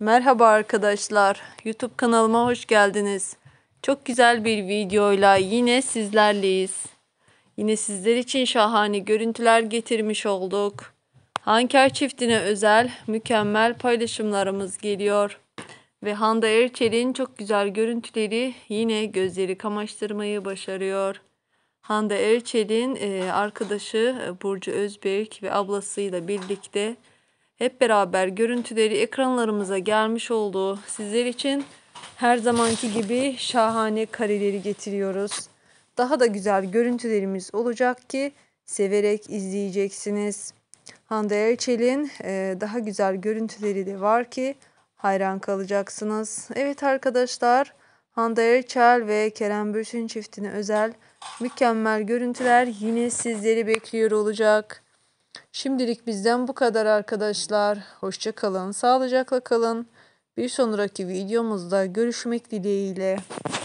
Merhaba arkadaşlar. YouTube kanalıma hoş geldiniz. Çok güzel bir videoyla yine sizlerleyiz. Yine sizler için şahane görüntüler getirmiş olduk. Hanker çiftine özel mükemmel paylaşımlarımız geliyor. Ve Handa Erçel'in çok güzel görüntüleri yine gözleri kamaştırmayı başarıyor. Handa Erçel'in arkadaşı Burcu Özbek ve ablasıyla birlikte birlikte hep beraber görüntüleri ekranlarımıza gelmiş olduğu Sizler için her zamanki gibi şahane kareleri getiriyoruz. Daha da güzel görüntülerimiz olacak ki severek izleyeceksiniz. Hande Erçel'in e, daha güzel görüntüleri de var ki hayran kalacaksınız. Evet arkadaşlar Hande Erçel ve Kerem Bürsin çiftine özel mükemmel görüntüler yine sizleri bekliyor olacak. Şimdilik bizden bu kadar arkadaşlar. Hoşça kalın, sağlıcakla kalın. Bir sonraki videomuzda görüşmek dileğiyle.